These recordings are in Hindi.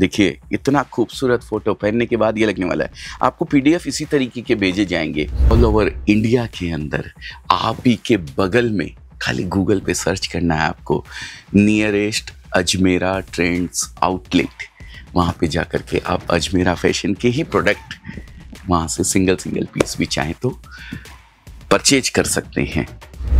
देखिए इतना खूबसूरत फोटो पहनने के बाद ये लगने वाला है आपको पीडीएफ इसी तरीके के भेजे जाएंगे ऑल ओवर इंडिया के अंदर आप ही के बगल में खाली गूगल पे सर्च करना है आपको नियरेस्ट अजमेरा ट्रेंड्स आउटलेट वहाँ पे जा कर के आप अजमेरा फैशन के ही प्रोडक्ट वहाँ से सिंगल सिंगल पीस भी चाहें तो परचेज कर सकते हैं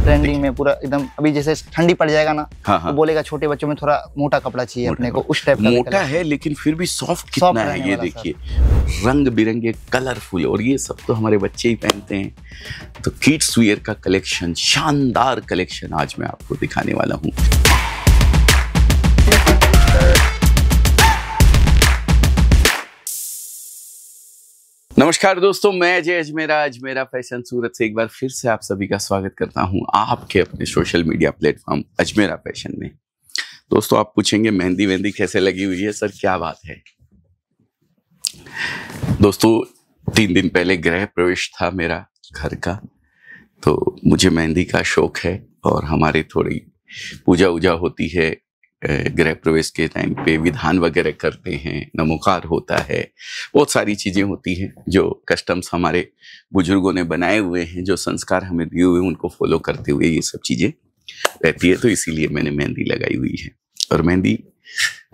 ट्रेंडिंग में पूरा एकदम अभी जैसे ठंडी पड़ जाएगा ना हाँ, तो हाँ. तो बोलेगा छोटे बच्चों में थोड़ा मोटा कपड़ा चाहिए अपने को उस टाइप का मोटा है लेकिन फिर भी सॉफ्ट कितना है ये देखिए रंग बिरंगे कलरफुल और ये सब तो हमारे बच्चे ही पहनते हैं तो किड्स वियर का कलेक्शन शानदार कलेक्शन आज मैं आपको दिखाने वाला हूँ नमस्कार दोस्तों मैं जय अजमेरा अजमेरा फैशन सूरत से एक बार फिर से आप सभी का स्वागत करता हूं आपके अपने social media platform Ajmera Fashion में दोस्तों आप पूछेंगे मेहंदी वेहंदी कैसे लगी हुई है सर क्या बात है दोस्तों तीन दिन पहले गृह प्रवेश था मेरा घर का तो मुझे मेहंदी का शौक है और हमारी थोड़ी पूजा उजा होती है गृह प्रवेश के टाइम पे विधान वगैरह करते हैं नमोकार होता है बहुत सारी चीज़ें होती हैं जो कस्टम्स हमारे बुजुर्गों ने बनाए हुए हैं जो संस्कार हमें दिए हुए उनको फॉलो करते हुए ये सब चीज़ें रहती है तो इसीलिए मैंने मेहंदी लगाई हुई है और मेहंदी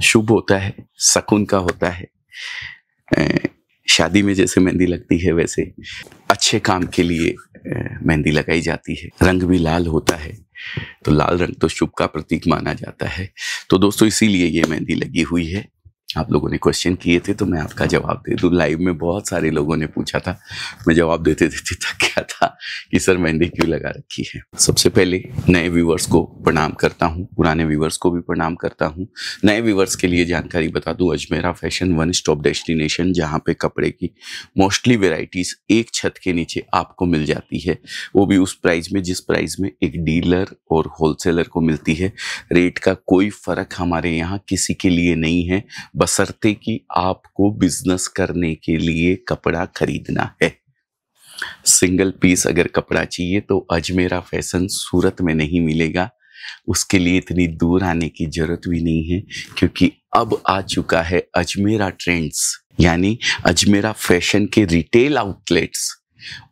शुभ होता है शकुन का होता है शादी में जैसे मेहंदी लगती है वैसे अच्छे काम के लिए मेहंदी लगाई जाती है रंग भी लाल होता है तो लाल रंग तो शुभ का प्रतीक माना जाता है तो दोस्तों इसीलिए ये मेहंदी लगी हुई है आप लोगों ने क्वेश्चन किए थे तो मैं आपका जवाब दे दूँ लाइव में बहुत सारे लोगों ने पूछा था मैं जवाब देते देते थक गया था कि सर मेहंदी क्यों लगा रखी है सबसे पहले नए व्यूवर्स को प्रणाम करता हूँ पुराने व्यूवर्स को भी प्रणाम करता हूँ नए व्यूवर्स के लिए जानकारी बता दूँ Ajmera Fashion one stop destination जहाँ पे कपड़े की मोस्टली वेराइटीज़ एक छत के नीचे आपको मिल जाती है वो भी उस प्राइज में जिस प्राइज में एक डीलर और होलसेलर को मिलती है रेट का कोई फ़र्क हमारे यहाँ किसी के लिए नहीं है बसरते कि आपको बिजनेस करने के लिए कपड़ा खरीदना है सिंगल पीस अगर कपड़ा चाहिए तो अजमेरा फैशन सूरत में नहीं मिलेगा उसके लिए इतनी दूर आने की जरूरत भी नहीं है क्योंकि अब आ चुका है अजमेरा ट्रेंड्स यानी अजमेरा फैशन के retail outlets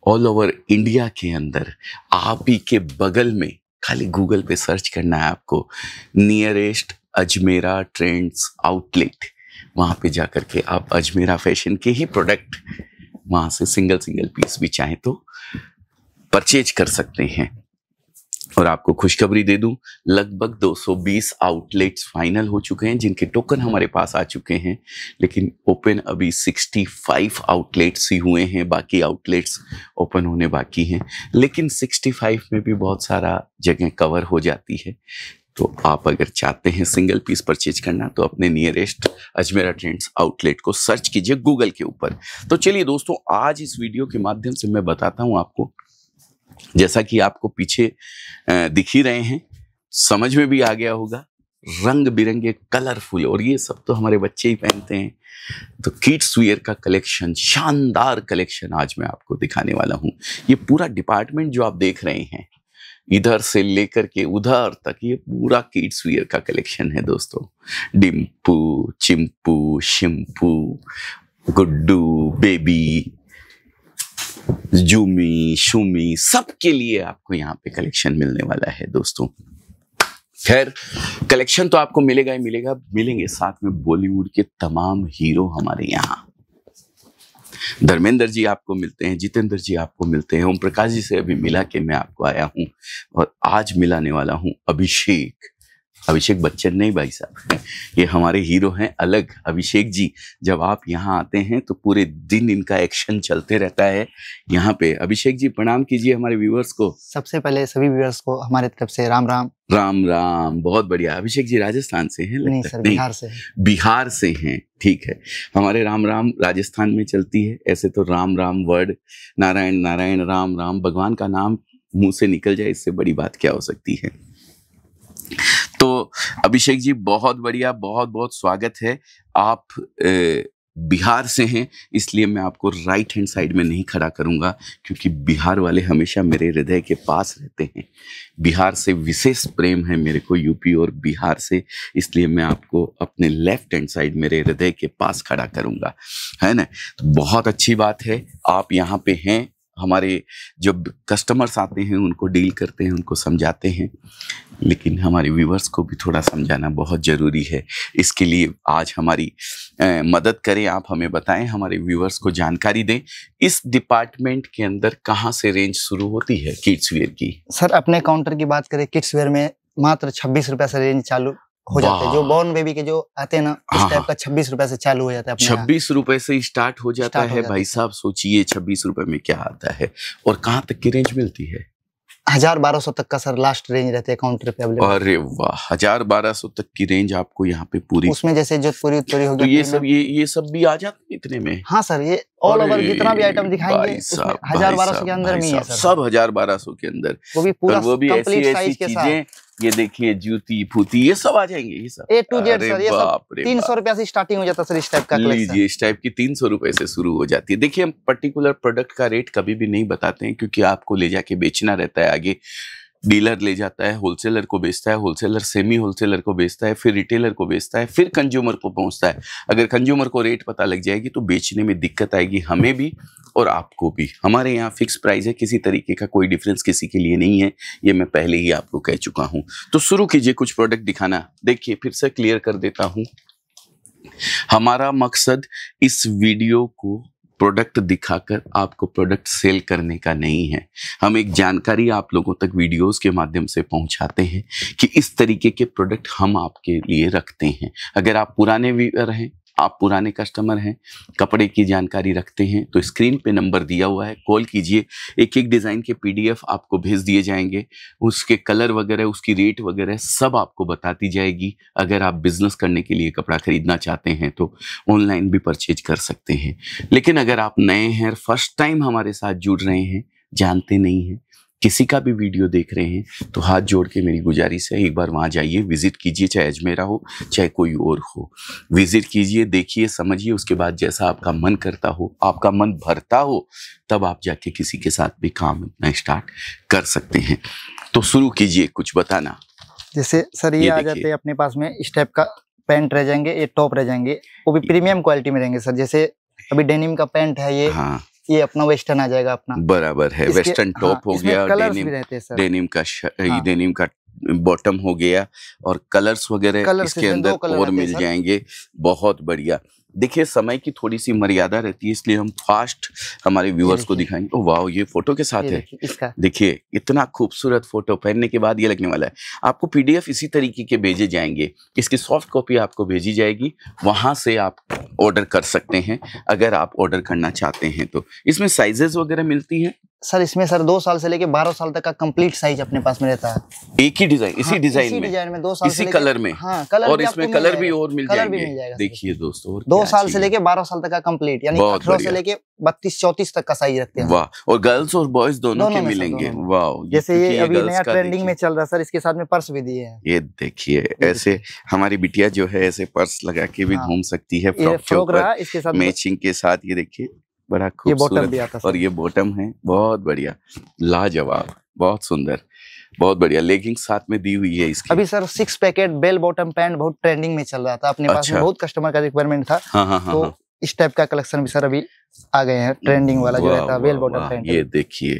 all over India के अंदर आप ही के बगल में खाली गूगल पे सर्च करना है आपको नियरेस्ट अजमेरा ट्रेंड्स आउटलेट वहाँ पे जा करके के आप अजमेरा फैशन के ही प्रोडक्ट वहाँ से सिंगल सिंगल पीस भी चाहें तो परचेज कर सकते हैं और आपको खुशखबरी दे दूं लगभग 220 आउटलेट्स फाइनल हो चुके हैं जिनके टोकन हमारे पास आ चुके हैं लेकिन ओपन अभी 65 आउटलेट्स ही हुए हैं बाकी आउटलेट्स ओपन होने बाकी हैं लेकिन 65 में भी बहुत सारा जगह कवर हो जाती है तो आप अगर चाहते हैं सिंगल पीस परचेज करना तो अपने नियरेस्ट अजमेरा ट्रेंड्स आउटलेट को सर्च कीजिए गूगल के ऊपर तो चलिए दोस्तों आज इस वीडियो के माध्यम से मैं बताता हूं आपको जैसा कि आपको पीछे दिख ही रहे हैं समझ में भी आ गया होगा रंग बिरंगे कलरफुल और ये सब तो हमारे बच्चे ही पहनते हैं तो किड्स वियर का कलेक्शन शानदार कलेक्शन आज मैं आपको दिखाने वाला हूँ ये पूरा डिपार्टमेंट जो आप देख रहे हैं इधर से लेकर के उधर तक ये पूरा किड्स वियर का कलेक्शन है दोस्तों डिम्पू चिंपू शिम्पू गुड्डू बेबी जूमी शुमी सबके लिए आपको यहाँ पे कलेक्शन मिलने वाला है दोस्तों खैर कलेक्शन तो आपको मिलेगा ही मिलेगा मिलेंगे साथ में बॉलीवुड के तमाम हीरो हमारे यहाँ धर्मेंद्र जी आपको मिलते हैं जितेंद्र जी आपको मिलते हैं ओम प्रकाश जी से अभी मिला के मैं आपको आया हूँ और आज मिलाने वाला हूँ अभिषेक अभिषेक बच्चन नहीं भाई साहब ये हमारे हीरो हैं अलग अभिषेक जी जब आप यहाँ आते हैं तो पूरे दिन इनका एक्शन चलते रहता है यहाँ पे अभिषेक जी प्रणाम कीजिए हमारे व्यूवर्स को सबसे पहले सभी व्यूवर्स को हमारे तरफ से राम राम राम राम बहुत बढ़िया अभिषेक जी राजस्थान से हैं नहीं सर बिहार से बिहार से हैं ठीक है हमारे राम राम राजस्थान में चलती है ऐसे तो राम राम वर्ड नारायण नारायण राम राम भगवान का नाम मुंह से निकल जाए इससे बड़ी बात क्या हो सकती है तो अभिषेक जी बहुत बढ़िया बहुत बहुत स्वागत है आप ए, बिहार से हैं इसलिए मैं आपको राइट हैंड साइड में नहीं खड़ा करूंगा क्योंकि बिहार वाले हमेशा मेरे हृदय के पास रहते हैं बिहार से विशेष प्रेम है मेरे को यूपी और बिहार से इसलिए मैं आपको अपने लेफ्ट हैंड साइड मेरे हृदय के पास खड़ा करूंगा है ना तो बहुत अच्छी बात है आप यहाँ पे हैं हमारे जो कस्टमर्स आते हैं उनको डील करते हैं उनको समझाते हैं लेकिन हमारे व्यूवर्स को भी थोड़ा समझाना बहुत ज़रूरी है इसके लिए आज हमारी ए, मदद करें आप हमें बताएं हमारे व्यूवर्स को जानकारी दें इस डिपार्टमेंट के अंदर कहाँ से रेंज शुरू होती है किड्स वेयर की सर अपने काउंटर की बात करें किड्स वेयर में मात्र छब्बीस रुपये से रेंज चालू हो जाते हैं जो बॉर्न बेबी के जो आते हैं ना इस टाइप हाँ, हाँ। का छब्बीस रुपए से चालू हो जाता है छब्बीस रुपए से स्टार्ट हो जाता है भाई साहब सोचिए छब्बीस रुपए में क्या आता है और कहाँ तक की रेंज मिलती है हजार बारह सौ तक का सर लास्ट रेंज रहती है काउंटर पे अवेलेबल अरे वाह हजार बारह सौ तक की रेंज आपको यहाँ पे पूरी उसमें जैसे जोधपुरी उत्तरी होगी तो ये सब ये ये सब भी आ जाते हैं इतने में हाँ सर ये ऑल ओवर जितना भी आइटम दिखाएंगे हजार बारह सौ के अंदर में सब हजार बारह सौ के अंदर वो भी पूरा वो भी ऐसी ऐसी चीजें ये देखिए जूती फूती ये सब आ जाएंगे ये सब ए टू जेड सर ये सब तीन सौ रुपया से स्टार्टिंग हो जाता है सर इस टाइप का लीजिए इस टाइप की तीन सौ रुपए से शुरू हो जाती है देखिए हम पर्टिकुलर प्रोडक्ट का रेट कभी भी नहीं बताते हैं क्योंकि आपको ले जाके बेचना रहता है आगे डीलर ले जाता है होलसेलर को बेचता है होलसेलर सेमी होलसेलर को बेचता है फिर रिटेलर को बेचता है फिर कंज्यूमर को पहुंचता है अगर कंज्यूमर को रेट पता लग जाएगी तो बेचने में दिक्कत आएगी हमें भी और आपको भी हमारे यहाँ फिक्स प्राइस है किसी तरीके का कोई डिफरेंस किसी के लिए नहीं है ये मैं पहले ही आपको कह चुका हूँ तो शुरू कीजिए कुछ प्रोडक्ट दिखाना देखिए फिर से क्लियर कर देता हूँ हमारा मकसद इस वीडियो को प्रोडक्ट दिखाकर आपको प्रोडक्ट सेल करने का नहीं है हम एक जानकारी आप लोगों तक वीडियोस के माध्यम से पहुंचाते हैं कि इस तरीके के प्रोडक्ट हम आपके लिए रखते हैं अगर आप पुराने व्यूअर हैं आप पुराने कस्टमर हैं कपड़े की जानकारी रखते हैं तो स्क्रीन पे नंबर दिया हुआ है कॉल कीजिए एक एक डिज़ाइन के पीडीएफ आपको भेज दिए जाएंगे उसके कलर वगैरह उसकी रेट वगैरह सब आपको बताती जाएगी अगर आप बिज़नेस करने के लिए कपड़ा ख़रीदना चाहते हैं तो ऑनलाइन भी परचेज कर सकते हैं लेकिन अगर आप नए हैं फर्स्ट टाइम हमारे साथ जुड़ रहे हैं जानते नहीं हैं किसी का भी वीडियो देख रहे हैं तो हाथ जोड़ के मेरी गुजारिश है एक बार वहाँ जाइए विज़िट कीजिए चाहे अजमेरा हो चाहे कोई और हो विज़िट कीजिए देखिए समझिए उसके बाद जैसा आपका मन करता हो आपका मन भरता हो तब आप जाके किसी के साथ भी काम अपना स्टार्ट कर सकते हैं तो शुरू कीजिए कुछ बताना जैसे सर ये, ये आ जाते हैं अपने पास में स्टेप का पैंट रह जाएंगे ये टॉप रह जाएंगे वो भी प्रीमियम क्वालिटी में रहेंगे सर जैसे अभी डेनिम का पैंट है ये हाँ। ये अपना वेस्टर्न आ जाएगा अपना बराबर है वेस्टर्न हाँ, टॉप हाँ, हो गया डेनिम डेनिम का हाँ। डेनिम का बॉटम हो गया और कलर्स वगैरह इसके अंदर और मिल जाएंगे बहुत बढ़िया देखिए समय की थोड़ी सी मर्यादा रहती है इसलिए हम फास्ट हमारे व्यूअर्स को दिखाएंगे ओ वाह ये फोटो के साथ है देखिए इतना खूबसूरत फोटो पहनने के बाद ये लगने वाला है आपको पीडीएफ इसी तरीके के भेजे जाएंगे इसकी सॉफ्ट कॉपी आपको भेजी जाएगी वहां से आप ऑर्डर कर सकते हैं अगर आप ऑर्डर करना चाहते हैं तो इसमें साइजेस वगैरह मिलती है सर इसमें सर दो साल से लेके बारह साल तक का कंप्लीट साइज अपने पास में रहता है एक ही डिजाइन इसी डिजाइन हाँ, में डिजाइन में दो साल इसी से कलर में हाँ कलर और इसमें कलर भी और मिल कलर भी मिल जाएगा देखिए दोस्तों दो साल से लेके बारह साल तक का कंप्लीट यानी अठारह से लेके बत्तीस चौतीस तक का साइज रखते हैं वाह और गर्ल्स और बॉयज दोनों के मिलेंगे वाह जैसे ये अभी नया ट्रेंडिंग में चल रहा है सर इसके साथ में पर्स भी दिए हैं ये देखिए ऐसे हमारी बिटिया जो है ऐसे पर्स लगा के भी हाँ। घूम सकती है मैचिंग मतलब के साथ ये देखिए बड़ा खूबसूरत और ये बॉटम है बहुत बढ़िया लाजवाब बहुत सुंदर बहुत बढ़िया लेगिंग साथ में दी हुई है इसकी अभी sir six packet bell bottom pant बहुत ट्रेंडिंग में चल रहा था अपने अच्छा। पास में अच्छा। बहुत कस्टमर का रिक्वायरमेंट था हाँ, हाँ, हाँ, तो हाँ, इस टाइप का कलेक्शन भी सर अभी आ गए हैं ट्रेंडिंग वाला जो रहता है वेल बॉटम पैंट ये देखिए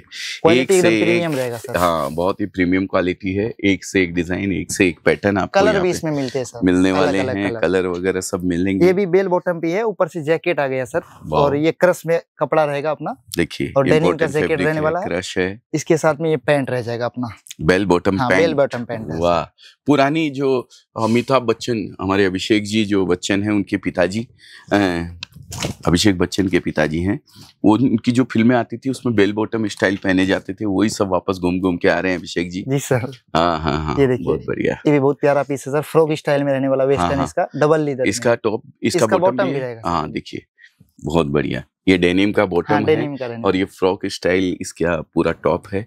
एक से प्रीमियम रहेगा सर हाँ बहुत ही प्रीमियम क्वालिटी है एक से एक डिजाइन एक से एक पैटर्न आपको कलर भी इसमें मिलते हैं सर मिलने वाले हैं कलर वगैरह सब मिलेंगे ये भी बेल बॉटम पे है ऊपर से जैकेट आ गया सर और ये क्रश में कपड़ा रहेगा अपना देखिए और डेनिम का जैकेट रहने वाला है क्रश है इसके साथ में ये पैंट रह जाएगा अपना bell bottom pant bell bottom pant वाह पुरानी जो अमिताभ बच्चन हमारे अभिषेक जी जो बच्चन है उनके पिताजी अभिषेक बच्चन के पिताजी हैं वो उनकी जो फिल्में आती थी उसमें बेल बॉटम स्टाइल पहने जाते थे वही सब वापस घूम घूम के आ रहे हैं अभिषेक जी जी सर हाँ हाँ, हाँ बहुत बढ़िया ये भी बहुत प्यारा पीस है सर फ्रॉक स्टाइल में रहने वाला वेस्टर्न हाँ, हाँ। इसका डबल लीदर इसका टॉप इसका, बॉटम हाँ देखिए बहुत बढ़िया ये डेनिम का बॉटम हाँ, है का और ये फ्रॉक स्टाइल इसका पूरा टॉप है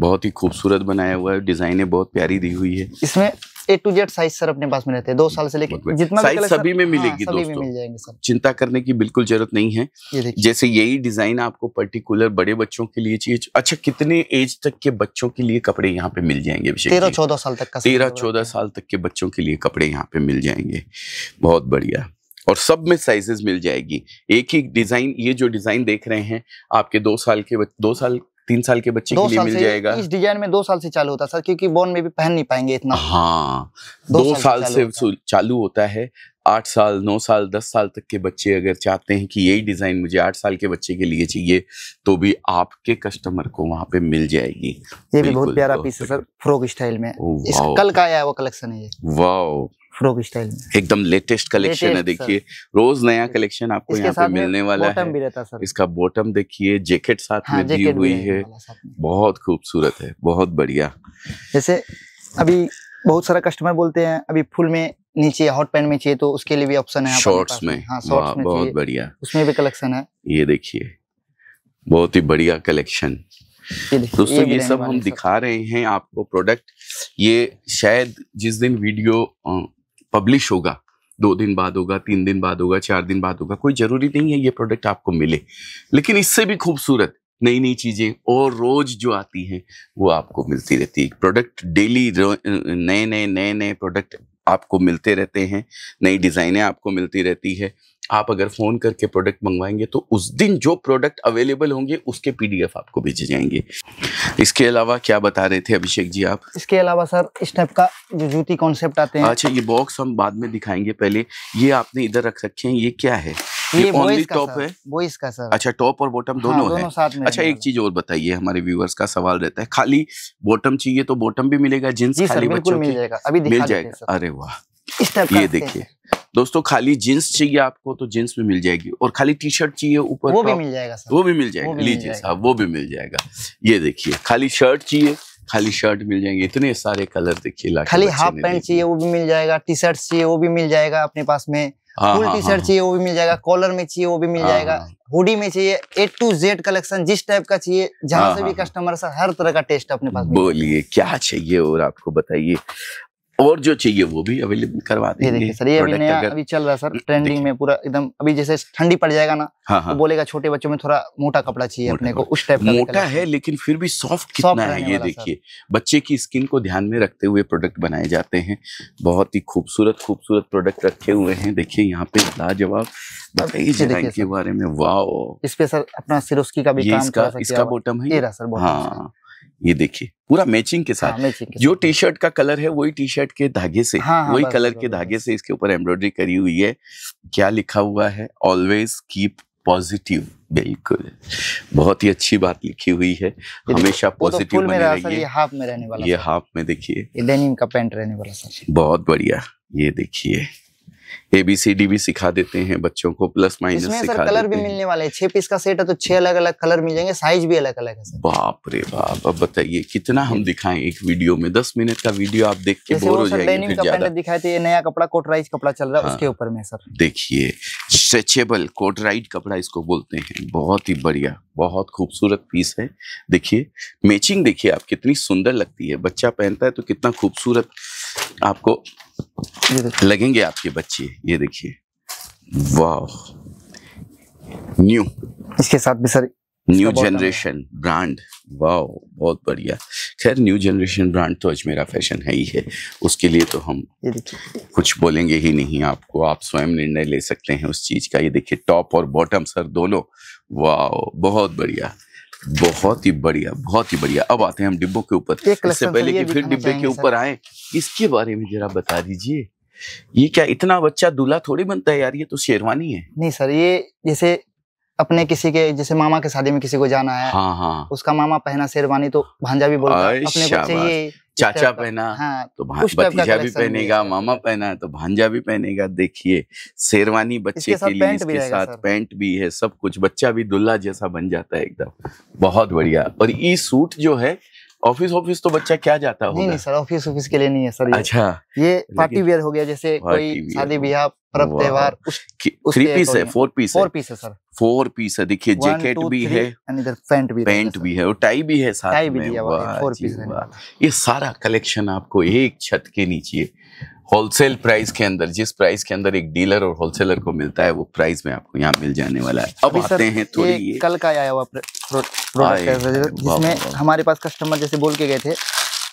बहुत ही खूबसूरत बनाया हुआ है डिजाइने बहुत प्यारी दी हुई है इसमें A to Z size sir अपने पास में रहते हैं दो साल से लेकर मतलब जितना साइज सभी में हाँ, मिलेगी हाँ, दोस्तों मिल जाएंगे सर चिंता करने की बिल्कुल जरूरत नहीं है ये जैसे यही डिजाइन आपको पर्टिकुलर बड़े बच्चों के लिए चाहिए अच्छा कितने एज तक के बच्चों के लिए कपड़े यहाँ पे मिल जाएंगे तेरह चौदह साल तक का तेरह चौदह साल तक के बच्चों के लिए कपड़े यहाँ पे मिल जाएंगे बहुत बढ़िया और सब में साइजेस मिल जाएगी एक ही डिजाइन ये जो डिजाइन देख रहे हैं आपके दो साल के दो साल तीन साल के बच्चे के लिए मिल जाएगा इस डिजाइन में दो साल से चालू होता है सर क्योंकि बोन में भी पहन नहीं पाएंगे इतना हाँ दो, दो साल, साल से चालू होता, चालू होता है आठ साल नौ साल दस साल तक के बच्चे अगर चाहते हैं कि यही डिज़ाइन मुझे आठ साल के बच्चे के लिए चाहिए तो भी आपके कस्टमर को वहां पे मिल जाएगी ये भी बहुत प्यारा पीस है सर फ्रॉक स्टाइल में कल का आया है वो कलेक्शन है ये वाह फ्रॉक स्टाइल में एकदम लेटेस्ट कलेक्शन है देखिए रोज नया कलेक्शन आपको यहाँ पे मिलने वाला है भी रहता सर इसका बॉटम देखिए जैकेट साथ हाँ, में दी हुई है बहुत खूबसूरत है बहुत बढ़िया जैसे अभी बहुत सारा कस्टमर बोलते हैं अभी फुल में नीचे हॉट पैंट में चाहिए तो उसके लिए भी ऑप्शन है शॉर्ट्स में शॉर्ट्स हाँ, में बहुत बढ़िया उसमें भी कलेक्शन है ये देखिए बहुत ही बढ़िया कलेक्शन दोस्तों ये, ये सब हम दिखा रहे हैं आपको प्रोडक्ट ये शायद जिस दिन वीडियो पब्लिश होगा दो दिन बाद होगा तीन दिन बाद होगा चार दिन बाद होगा कोई ज़रूरी नहीं है ये प्रोडक्ट आपको मिले लेकिन इससे भी खूबसूरत नई नई चीज़ें और रोज़ जो आती हैं वो आपको मिलती रहती है प्रोडक्ट डेली नए नए नए नए प्रोडक्ट आपको मिलते रहते हैं नई डिज़ाइनें आपको मिलती रहती है आप अगर फ़ोन करके प्रोडक्ट मंगवाएंगे तो उस दिन जो प्रोडक्ट अवेलेबल होंगे उसके पीडीएफ आपको भेजे जाएंगे इसके अलावा क्या बता रहे थे अभिषेक जी आप इसके अलावा सर इस टाइप का जो जूती कॉन्सेप्ट आते हैं अच्छा ये बॉक्स हम बाद में दिखाएंगे पहले ये आपने इधर रख रखे हैं ये क्या है ये ओनली टॉप है बॉयज का सर अच्छा टॉप और बॉटम दोनों हाँ, दोनों है अच्छा एक चीज और बताइए हमारे व्यूवर्स का सवाल रहता है खाली बॉटम चाहिए तो बॉटम भी मिलेगा जींस खाली बच्चों मिल जाएगा अभी मिल जाएगा अरे वाह ये देखिए दोस्तों खाली जींस चाहिए आपको तो जींस भी मिल जाएगी और खाली टी शर्ट चाहिए ऊपर वो भी मिल जाएगा वो भी मिल जाएगा लीजिए साहब वो भी मिल जाएगा ये देखिए खाली शर्ट चाहिए खाली शर्ट मिल जाएंगे इतने सारे कलर देखिए खाली हाफ पैंट चाहिए वो भी मिल जाएगा टी शर्ट चाहिए वो भी मिल जाएगा अपने पास में हाँ, फुल हाँ, टी शर्ट हाँ। चाहिए वो भी मिल जाएगा कॉलर में चाहिए वो भी मिल जाएगा हुडी में चाहिए ए टू जेड कलेक्शन जिस टाइप का चाहिए जहां से भी कस्टमर सर हर तरह का टेस्ट अपने पास बोलिए क्या चाहिए और आपको बताइए और जो चाहिए वो भी अवेलेबल करवा देंगे ये देखिए सर ये अभी नया अभी चल रहा है सर ट्रेंडिंग में पूरा एकदम अभी जैसे ठंडी पड़ जाएगा ना हाँ, तो हाँ, तो बोलेगा छोटे बच्चों में थोड़ा मोटा कपड़ा चाहिए अपने को उस टाइप का मोटा है लेकिन फिर भी सॉफ्ट कितना है ये देखिए बच्चे की स्किन को ध्यान में रखते हुए प्रोडक्ट बनाए जाते हैं बहुत ही खूबसूरत खूबसूरत प्रोडक्ट रखे हुए हैं देखिए यहाँ पे लाजवाब के बारे में वाओ इस पे सर अपना सिरोस्की का भी काम इसका बॉटम है ये रहा सर हाँ ये देखिए पूरा मैचिंग के साथ हाँ, के जो टी शर्ट का कलर है वही टी शर्ट के धागे से हाँ, हाँ वही कलर के धागे से इसके ऊपर एम्ब्रॉयडरी करी हुई है क्या लिखा हुआ है ऑलवेज कीप पॉजिटिव बिल्कुल बहुत ही अच्छी बात लिखी हुई है हमेशा पॉजिटिव तो बने रहिए ये हाफ में रहने वाला ये हाफ में देखिए डेनिम का पैंट रहने वाला बहुत बढ़िया ये देखिए ए बी सी डी भी सिखा देते हैं बच्चों को प्लस माइनस इसमें सर कलर भी मिलने वाले हैं छह पीस का सेट है तो छह अलग अलग कलर मिल जाएंगे साइज भी अलग अलग है बाप रे बाप अब बताइए कितना हम दिखाएं एक वीडियो में दस मिनट का वीडियो आप देख के बोर हो जाएंगे फिर दिखाए थे नया कपड़ा कोटराइज कपड़ा चल रहा है हाँ। उसके ऊपर में सर देखिए स्ट्रेचेबल कोटराइड कपड़ा इसको बोलते हैं बहुत ही बढ़िया बहुत खूबसूरत पीस है देखिए मैचिंग देखिए आप कितनी सुंदर लगती है बच्चा पहनता है तो कितना खूबसूरत आपको लगेंगे आपके बच्चे ये देखिए वाह न्यू इसके साथ भी सर न्यू जनरेशन ब्रांड वाह बहुत बढ़िया खैर न्यू जनरेशन ब्रांड तो अजमेरा फैशन है ही है उसके लिए तो हम कुछ बोलेंगे ही नहीं आपको आप स्वयं निर्णय ले सकते हैं उस चीज का ये देखिए टॉप और बॉटम सर दोनों वाह बहुत बढ़िया बहुत ही बढ़िया बहुत ही बढ़िया अब आते हैं हम डिब्बों के ऊपर इससे तो पहले कि फिर डिब्बे के ऊपर आए इसके बारे में जरा बता दीजिए ये क्या इतना बच्चा दूल्हा थोड़ी बनता है यार ये तो शेरवानी है नहीं सर ये जैसे अपने किसी के जैसे मामा के शादी में किसी को जाना है हाँ हाँ उसका मामा पहना शेरवानी तो भांजा भी बोलता है अपने को चाहिए चाचा पहना हाँ, तो भतीजा भी पहनेगा मामा पहना है तो भांजा भी पहनेगा देखिए शेरवानी बच्चे के लिए इसके साथ पैंट भी है सब कुछ बच्चा भी दुल्ला जैसा बन जाता है एकदम बहुत बढ़िया और ये सूट जो है ऑफिस ऑफिस तो बच्चा क्या जाता होगा नहीं सर ऑफिस ऑफिस के लिए नहीं है सर अच्छा ये पार्टी वेयर हो गया जैसे कोई शादी ब्याह पर्व त्योहार थ्री पीस है फोर पीस फोर पीस है सर फोर पीस है देखिए जैकेट भी है इधर पैंट भी पैंट भी है और टाई भी है साथ में फोर पीस ये सारा कलेक्शन आपको एक छत के नीचे होलसेल प्राइस के अंदर जिस प्राइस के अंदर एक डीलर और होलसेलर को मिलता है वो प्राइस में आपको यहाँ मिल जाने वाला है अब आते हैं थोड़ी ये कल का आया हुआ जिसमें हमारे पास कस्टमर जैसे बोल के गए थे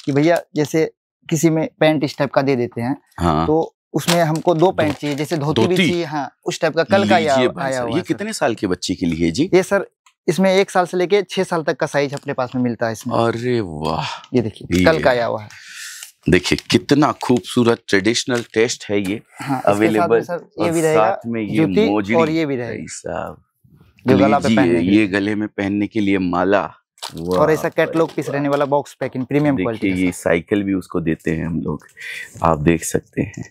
कि भैया जैसे किसी में पैंट इस टाइप का दे देते हैं हाँ। तो उसमें हमको दो पैंट चाहिए जैसे धोती भी चाहिए हाँ उस टाइप का कल का आया हुआ ये कितने साल के बच्चे के लिए जी ये सर इसमें एक साल से लेके छह साल तक का साइज अपने पास में मिलता है इसमें अरे वाह ये देखिए कल का आया हुआ है देखिए कितना खूबसूरत ट्रेडिशनल टेस्ट है ये हाँ, अवेलेबल साथ में, ये भी ये मोजड़ी और ये भी रहेगा जो गला पे पहनने ये गले में पहनने के लिए माला और ऐसा कैटलॉग पीस रहने वाला बॉक्स पैकिंग प्रीमियम क्वालिटी ये साइकिल भी उसको देते हैं हम लोग आप देख सकते हैं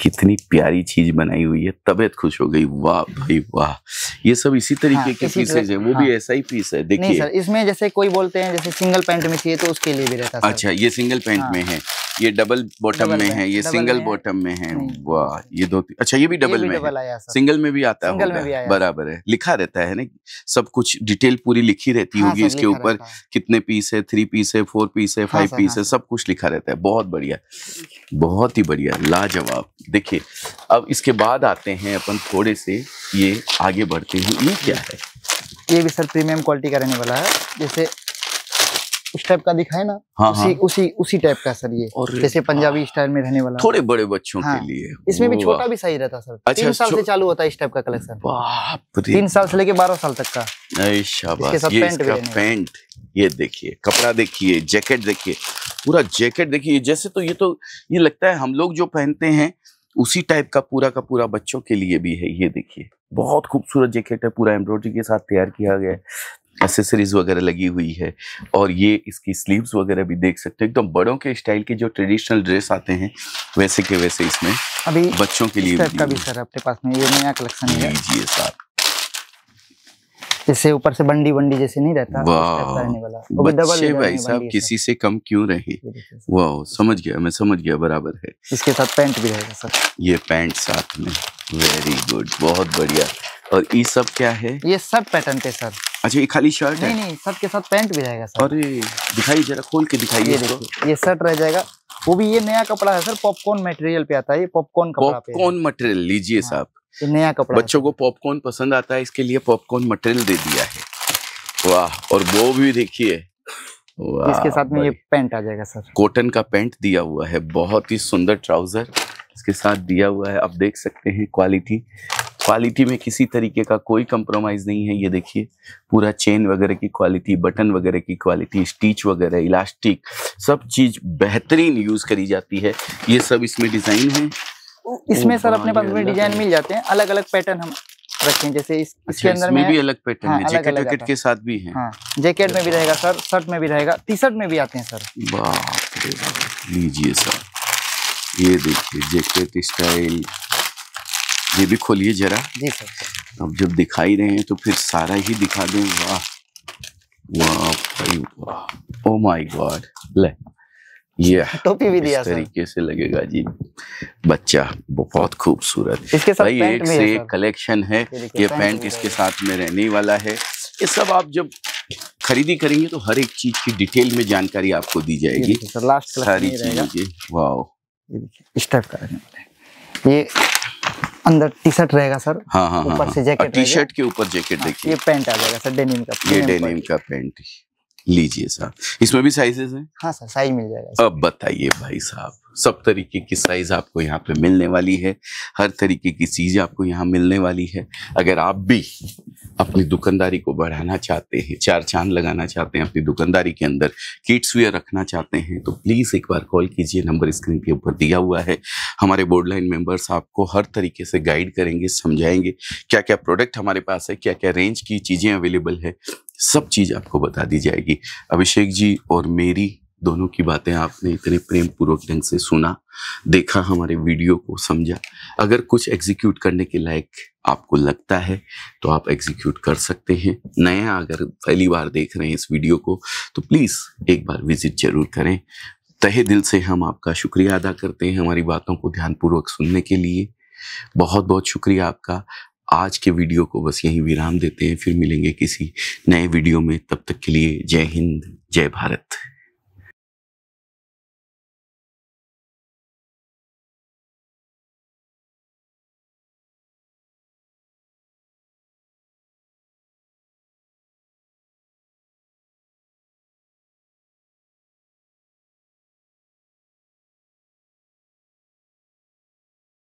कितनी प्यारी चीज बनाई हुई है तबियत खुश हो गई वाह भाई वाह ये सब इसी हाँ, तरीके हाँ, के पीसेज हैं वो हाँ। भी ऐसा ही पीस है देखिए इसमें जैसे कोई बोलते हैं जैसे सिंगल पैंट में चाहिए तो उसके लिए भी रहता है अच्छा ये सिंगल पैंट हाँ। में है ये डबल बॉटम में है ये सिंगल बॉटम में है हम्म। वाह ये दो अच्छा ये भी डबल में सिंगल में भी आता है बराबर है लिखा रहता है ना सब कुछ डिटेल पूरी लिखी रहती हाँ, होगी इसके ऊपर कितने पीस है थ्री पीस है फोर पीस है फाइव हाँ, पीस हाँ, है सब कुछ लिखा रहता है बहुत बढ़िया बहुत ही बढ़िया लाजवाब देखिए अब इसके बाद आते हैं अपन थोड़े से ये आगे बढ़ते हैं ये क्या है ये भी सर प्रीमियम क्वालिटी का रहने वाला है जैसे उस टाइप का दिखाए ना हाँ, उसी हाँ। उसी उसी टाइप का सर ये और जैसे पंजाबी स्टाइल में रहने वाला थोड़े बड़े बच्चों हाँ, के लिए इसमें भी छोटा भी सही रहता सर अच्छा, तीन साल से चालू होता है इस टाइप का कलेक्शन तीन साल से लेके बारह साल तक का ये पैंट ये देखिए कपड़ा देखिए जैकेट देखिए पूरा जैकेट देखिए जैसे तो ये तो ये लगता है हम लोग जो पहनते हैं उसी टाइप का पूरा का पूरा बच्चों के लिए भी है ये देखिए बहुत खूबसूरत जैकेट है पूरा एम्ब्रॉयडरी के साथ तैयार किया गया है एसेसरीज वगैरह लगी हुई है और ये इसकी स्लीव्स वगैरह भी देख सकते हो एकदम तो बड़ों के स्टाइल के जो ट्रेडिशनल ड्रेस आते हैं वैसे के वैसे इसमें अभी बच्चों के लिए भी, भी सर आपके पास में ये नया कलेक्शन है लीजिए साहब इससे ऊपर से बंडी बंडी जैसे नहीं रहता बच्चे भाई साहब किसी से कम क्यों रहे वाह समझ गया मैं समझ गया बराबर है इसके साथ पैंट भी रहेगा सर ये पैंट साथ में वेरी गुड बहुत बढ़िया और ये सब क्या है ये सब पैटर्न पे सर अच्छा ये खाली शर्ट नहीं, है नहीं सब के साथ पैंट भी जाएगा सर अरे दिखाई जरा खोल के दिखाई ये, ये शर्ट रह जाएगा वो भी ये नया कपड़ा है सर पॉपकॉर्न मटेरियल पे आता है ये पॉपकॉर्न कपड़ा पॉपकॉर्न मटेरियल लीजिए हाँ, साहब ये नया कपड़ा बच्चों को पॉपकॉर्न पसंद आता है इसके लिए पॉपकॉर्न मटेरियल दे दिया है वाह और वो भी देखिए इसके साथ में ये पैंट आ जाएगा सर कॉटन का पैंट दिया हुआ है बहुत ही सुंदर ट्राउजर इसके साथ दिया हुआ है आप देख सकते हैं क्वालिटी क्वालिटी में किसी तरीके का कोई कंप्रोमाइज़ नहीं है ये देखिए पूरा चेन वगैरह की क्वालिटी बटन वगैरह की क्वालिटी स्टिच वगैरह इलास्टिक सब चीज़ बेहतरीन यूज़ करी जाती है ये सब इसमें डिज़ाइन है इसमें सर अपने पास में डिजाइन मिल जाते हैं अलग अलग पैटर्न हम रखे जैसे इस, अच्छा, इसके अंदर में भी अलग पैटर्न हाँ, है जैकेट वैकेट के साथ भी है हाँ, जैकेट में भी रहेगा सर शर्ट में भी रहेगा टी शर्ट में भी आते हैं सर लीजिए सर ये देखिए जैकेट स्टाइल ये भी खोलिए जरा अब जब दिखाई रहे हैं तो फिर सारा ही दिखा दें वाह वाह ओ माय गॉड ले ये टोपी भी दिया इस तरीके से लगेगा जी बच्चा बहुत खूबसूरत इसके साथ भाई एक से एक कलेक्शन है ये पैंट इसके साथ में रहने वाला है ये सब आप जब खरीदी करेंगे तो हर एक चीज की डिटेल में जानकारी आपको दी जाएगी सारी चीजें वाह ये देखिए इस टाइप का रहने वाला है ये अंदर टी शर्ट रहेगा सर हाँ, हाँ, ऊपर हाँ, से जैकेट टी शर्ट के ऊपर जैकेट देखिए ये पैंट आ जाएगा सर डेनिम का ये डेनिम का पैंट लीजिए साहब इसमें भी साइजेस हैं हाँ सर साइज मिल जाएगा अब बताइए भाई साहब सब तरीके की साइज आपको यहाँ पे मिलने वाली है हर तरीके की चीज आपको यहाँ मिलने वाली है अगर आप भी अपनी दुकानदारी को बढ़ाना चाहते हैं चार चांद लगाना चाहते हैं अपनी दुकानदारी के अंदर किड्स वेयर रखना चाहते हैं तो प्लीज़ एक बार कॉल कीजिए नंबर स्क्रीन के ऊपर दिया हुआ है हमारे बोर्ड लाइन मेम्बर्स आपको हर तरीके से गाइड करेंगे समझाएंगे क्या क्या प्रोडक्ट हमारे पास है क्या क्या रेंज की चीज़ें अवेलेबल है सब चीज़ आपको बता दी जाएगी अभिषेक जी और मेरी दोनों की बातें आपने इतने प्रेम पूर्वक ढंग से सुना देखा हमारे वीडियो को समझा अगर कुछ एग्जीक्यूट करने के लायक आपको लगता है तो आप एग्जीक्यूट कर सकते हैं नया अगर पहली बार देख रहे हैं इस वीडियो को तो प्लीज़ एक बार विजिट जरूर करें तहे दिल से हम आपका शुक्रिया अदा करते हैं हमारी बातों को ध्यानपूर्वक सुनने के लिए बहुत बहुत शुक्रिया आपका आज के वीडियो को बस यहीं विराम देते हैं फिर मिलेंगे किसी नए वीडियो में तब तक के लिए जय हिंद जय भारत